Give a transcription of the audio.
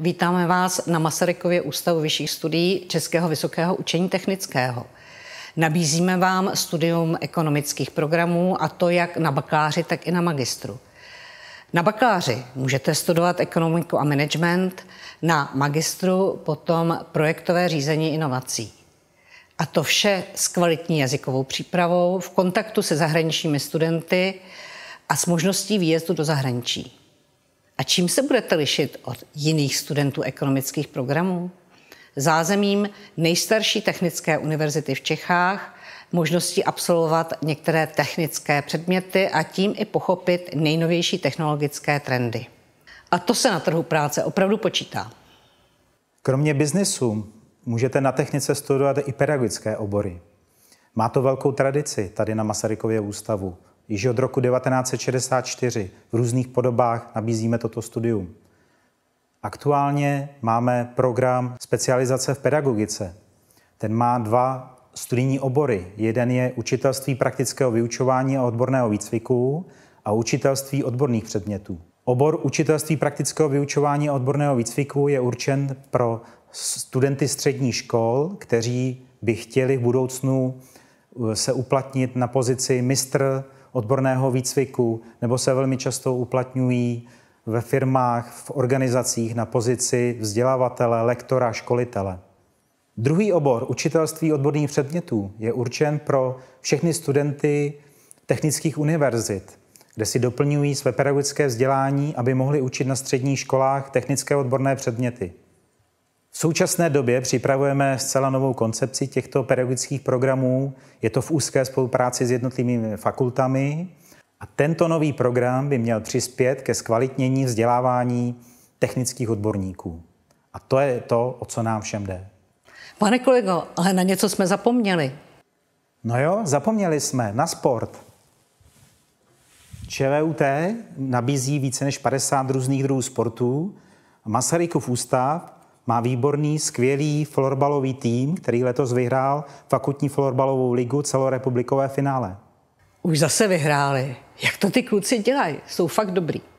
Vítáme vás na Masarykově ústavu vyšších studií Českého vysokého učení technického. Nabízíme vám studium ekonomických programů a to jak na bakaláři, tak i na magistru. Na bakaláři můžete studovat ekonomiku a management, na magistru potom projektové řízení inovací. A to vše s kvalitní jazykovou přípravou, v kontaktu se zahraničními studenty a s možností výjezdu do zahraničí. A čím se budete lišit od jiných studentů ekonomických programů? Zázemím nejstarší technické univerzity v Čechách, možností absolvovat některé technické předměty a tím i pochopit nejnovější technologické trendy. A to se na trhu práce opravdu počítá. Kromě biznesu můžete na technice studovat i pedagogické obory. Má to velkou tradici tady na Masarykově ústavu – Již od roku 1964 v různých podobách nabízíme toto studium. Aktuálně máme program specializace v pedagogice. Ten má dva studijní obory. Jeden je učitelství praktického vyučování a odborného výcviku a učitelství odborných předmětů. Obor učitelství praktického vyučování a odborného výcviku je určen pro studenty středních škol, kteří by chtěli v budoucnu eh, se uplatnit na pozici mistr odborného výcviku nebo se velmi často uplatňují ve firmách, v organizacích na pozici vzdělávatele, lektora, školitele. Druhý obor, učitelství odborných předmětů, je určen pro všechny studenty technických univerzit, kde si doplňují své pedagogické vzdělání, aby mohli učit na středních školách technické odborné předměty. V současné době připravujeme zcela novou koncepci těchto pedagogických programů. Je to v úzké spolupráci s jednotlivými fakultami. A tento nový program by měl přispět ke zkvalitnění vzdělávání technických odborníků. A to je to, o co nám všem jde. Pane kolego, ale na něco jsme zapomněli. No jo, zapomněli jsme na sport. ČVUT nabízí více než 50 různých druhů sportů. Masarykův ústav má výborný, skvělý florbalový tým, který letos vyhrál fakultní florbalovou ligu celorepublikové finále. Už zase vyhráli. Jak to ty kluci dělají? Jsou fakt dobrý.